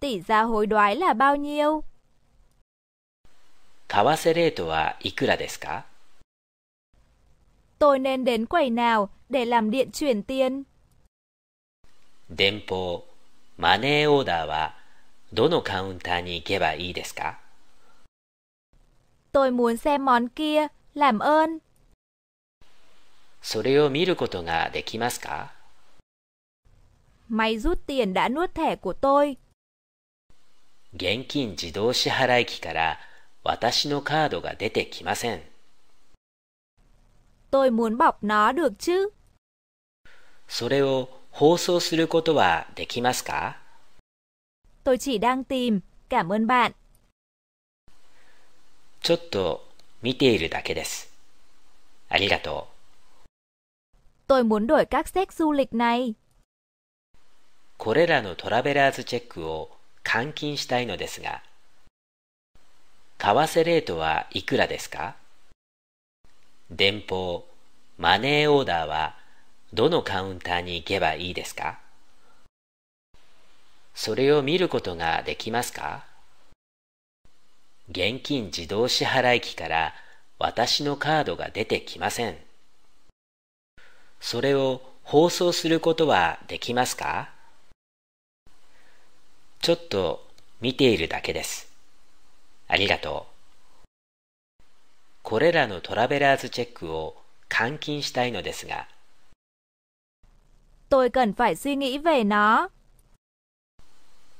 tỷ giá hối đoái là bao nhiêu? Tôi nên đến quầy nào để làm điện chuyển tiền? 電報、マネーオーダーはどのカウンターに行けばいいですか Tôi muốn xem món kia, làm ơn. それを見ることができますか Máy rút tiền đã nuốt thẻ của tôi, 現金自動支払機から私のカードが出てきません。Tôi muốn bọc nó được chứ? それを放送することはできますか Tôi chỉ đang tìm, cảm ơn bạn. ちょっと見ているだけです。ありがとう。Tôi muốn đổi các sách du lịch này. これらのトラベラーズチェックを換金したいのですが、為替レートはいくらですか電報、マネーオーダーはどのカウンターに行けばいいですかそれを見ることができますか現金自動支払機から私のカードが出てきません。それを放送することはできますかちょっと見ているだけです。ありがとう。これらのトラベラーズチェックを換金したいのですが。Tôi cần phải suy nghĩ về nó.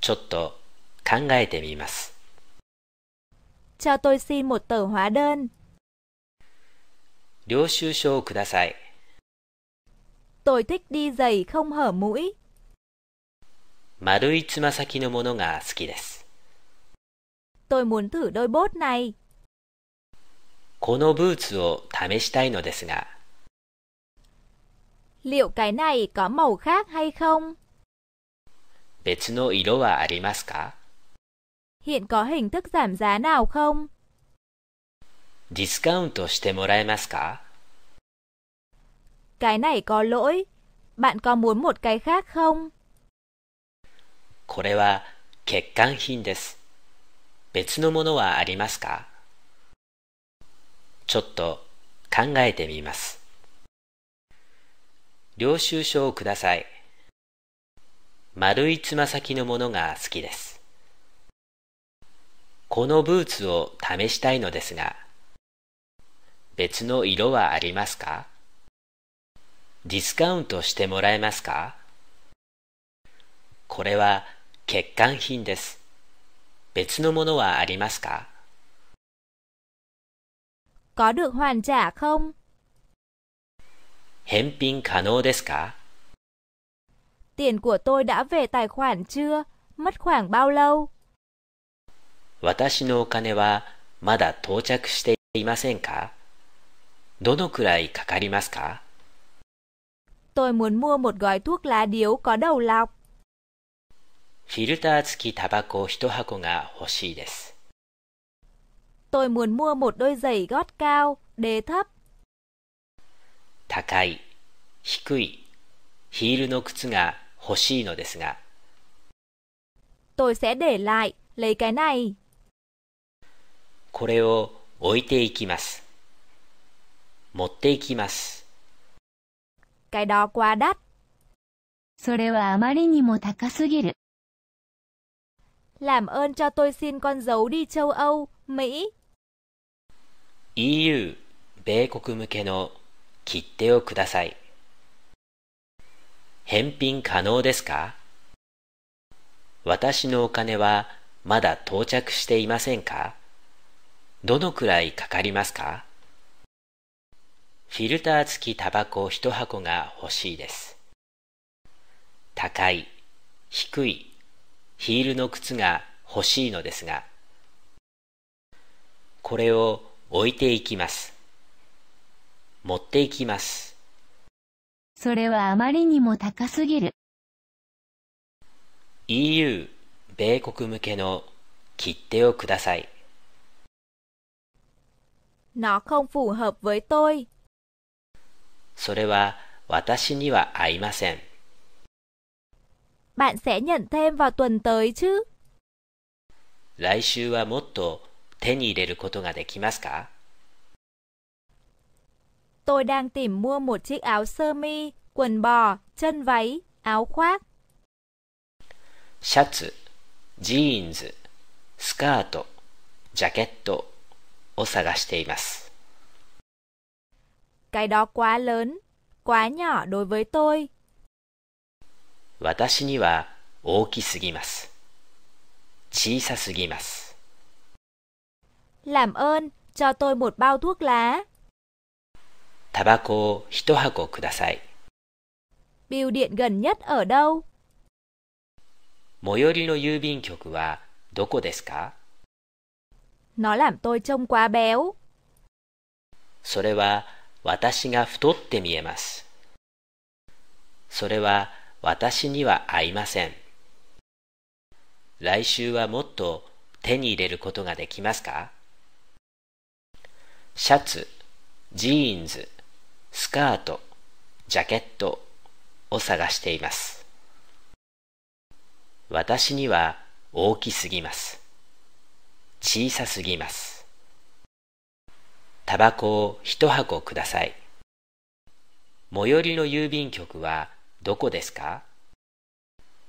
ちょっと考えてみます。Cho tôi xin một tờ hóa đơn. 領収書をください。Tôi thích đi giày không hở mũi. 丸いつま先のものが好きです。Tôi muốn thử đôi bốt này. このブーツを試したいのですが。Liệu cái này có màu khác hay không? 別の色はありますか Hiện có hình thức giảm giá nào không? ディスカウントしてもらえますか Cái này có lỗi. Bạn có muốn một cái khác không? これは欠陥品です。別のものはありますかちょっと考えてみます。領収書をください。丸いつま先のものが好きです。このブーツを試したいのですが、別の色はありますかディスカウントしてもらえますかこれは欠陥品です。別のものはありますか Có được hoàn trả không? 返品可能ですか Tiền của tôi đã về tài khoản chưa? Mất khoảng bao lâu? 私のお金はまだ到着していませんかどのくらいかかりますか Tôi muốn mua một gói thuốc lá điếu có đầu lọc. フィルター付きタバコ一箱が欲しいです。Tôi muốn mua một đôi giày gót cao, đề thấp. 高い、低い、ヒールの靴が欲しいのですが。Tôi sẽ để lại, lấy cái này. これを置いていきます。持っていきます。cái đó quá đắt. それはあまりにも高すぎる。Làm ơn cho tôi xin con dấu đi châu Âu, Mỹ. EU 米国向けの切手をください。返品可能ですか私のお金はまだ到着していませんかどのくらいかかりますかフィルター付きタバコ一箱が欲しいです。高い、低いヒールの靴が欲しいのですが、これを置いていきます。持っていきます。それはあまりにも高すぎる。EU、米国向けの切手をください。Nó không phù hợp với tôi. それは私には合いません。bạn sẽ nhận thêm vào tuần tới chứ. 来週はもっと手に入れることができますか Tôi đang tìm mua một chiếc áo sơ mi, quần bò, chân váy, áo khoác. シャツ、ジーンズ、スカート、ジャケットを探しています。Cái đó quá lớn, quá nhỏ đối với tôi. 私には大きすぎます。小さすぎます。làm ơn cho tôi một bao thuốc lá。タバコ一箱ください。Biêu điện gần nhất ở đâu? 最寄りの郵便局はどこですか Nó làm t trông q á béo. それは私が太って見えます。それはが太って見えます。私には合いません。来週はもっと手に入れることができますかシャツ、ジーンズ、スカート、ジャケットを探しています。私には大きすぎます。小さすぎます。タバコを一箱ください。最寄りの郵便局はどこですか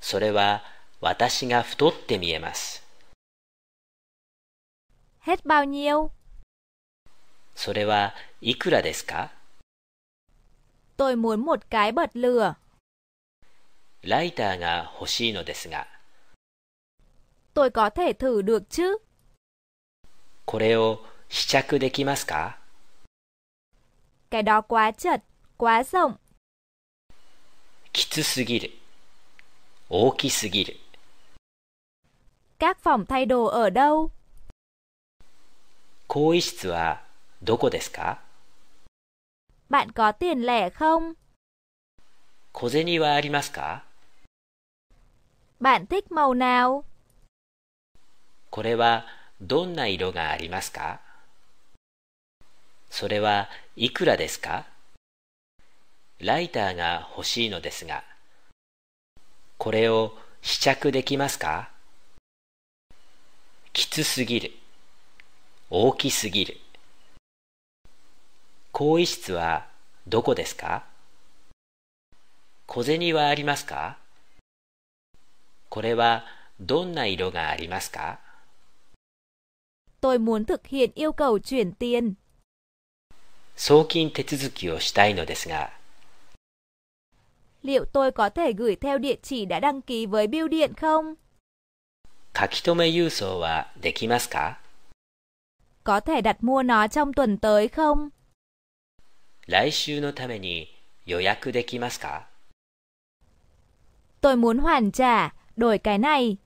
それは私が太って見えます。Hết bao nhiêu? それはいくらですか Tôi muốn một cái bật lửa. ライターが欲しいのですが。Tôi có thể thử được chứ? これを試着できますか Cái đó quá chật, quá rộng. きつすぎる大きすぎる Các phòng thay đồ ở đâu? 更衣室はどこですか Bạn có tiền lẻ không? 小銭はありますか Bạn thích màu nào? これはどんな色がありますかそれはいくらですかライターが欲しいのですが、これを試着できますかきつすぎる。大きすぎる。更衣室はどこですか小銭はありますかこれはどんな色がありますか Tôi muốn thực hiện yêu cầu chuyển tiền. 送金手続きをしたいのですが、liệu tôi có thể gửi theo địa chỉ đã đăng ký với bưu điện không? Có thể đặt mua nó trong tuần tới không? Tôi muốn hoàn trả, đổi cái này.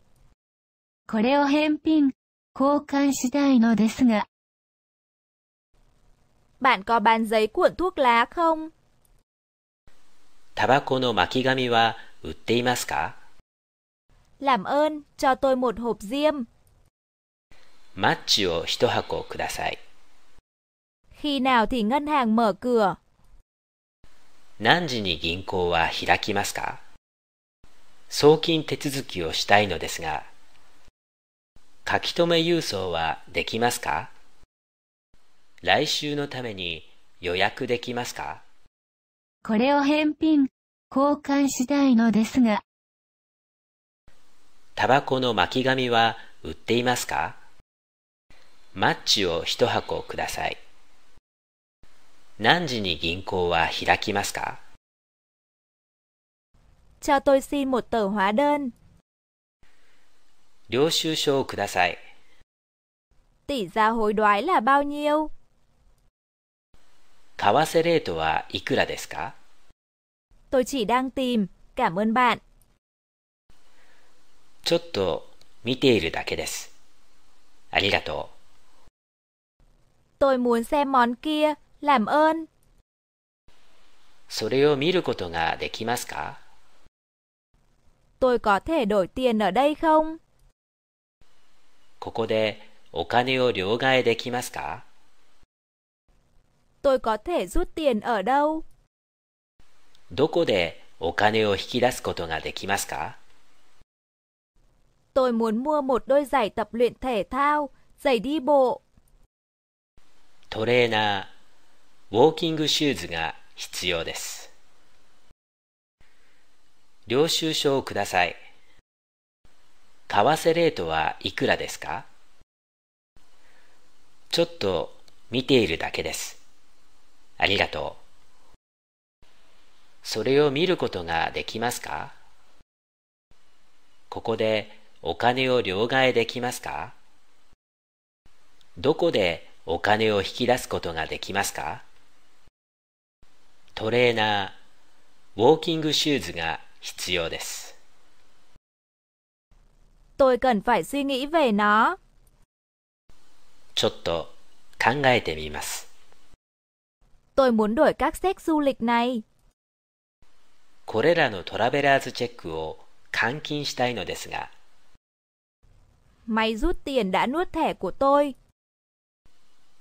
Bạn có bán giấy cuộn thuốc lá không? タバコの巻き紙は売っていますか Làm ơn, cho tôi một hộp diêm. マッチを一箱ください。Khi nào thì ngân hàng mở cửa? 何時に銀行は開きますか送金手続きをしたいのですが、書き留め郵送はできますか来週のために予約できますかこれを返品、交換したいのですが。タバコの巻紙は売っていますかマッチを一箱ください。何時に銀行は開きますか Cho tôi xin một tờ hóa đơn. 領収書をください。Tỷ giá hối đoái là bao nhiêu? 為替レートはいくらですか Tôi chỉ đang tìm, cảm ơn bạn. ちょっと見ているだけです。ありがとう。Tôi muốn xem món kia, làm ơn. それを見ることができますか Tôi có thể đổi tiền ở đây không? ここでお金を両替できますか tôi có thể rút tiền ở đâu? どこでお金を引き出すことができますか Tôi muốn mua một đôi giày tập luyện thể thao, giày đi bộ. トレーナー、ウォーキングシューズが必要です。領収書をください。為替レートはいくらですかちょっと見ているだけです。ありがとう。それを見ることができますかここでお金を両替できますかどこでお金を引き出すことができますかトレーナー、ウォーキングシューズが必要です。Tôi cần phải suy nghĩ về nó. ちょっと考えてみます。Tôi muốn đổi các sách du lịch này. これらのトラベラーズチェックを換金したいのですが。Mày rút tiền đã nuốt thẻ của tôi.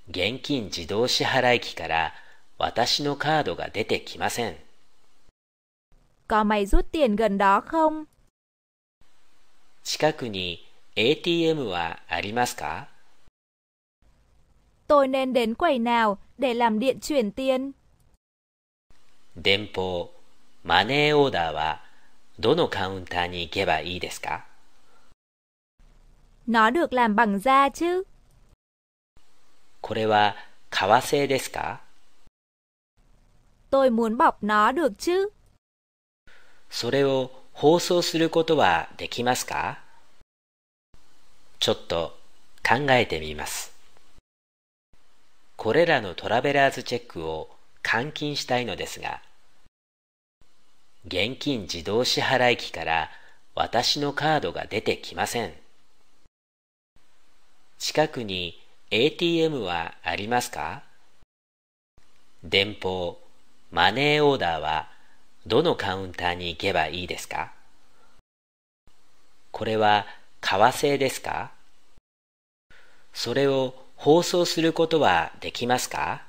現金自動支払い機から私のカードが出てきません。Có mày rút tiền gần đó không? 近くに ATM はありますか tôi nên đến quầy nào để làm điện chuyển tiền? 電報、マネーオーダーはどのカウンターに行けばいいですか Nó được làm bằng da chứ? これは革製ですか Tôi muốn bọc nó được chứ? それを包装することはできますかちょっと考えてみます。これらのトラベラーズチェックを換金したいのですが、現金自動支払機から私のカードが出てきません。近くに ATM はありますか電報、マネーオーダーはどのカウンターに行けばいいですかこれは為替ですかそれを放送することはできますか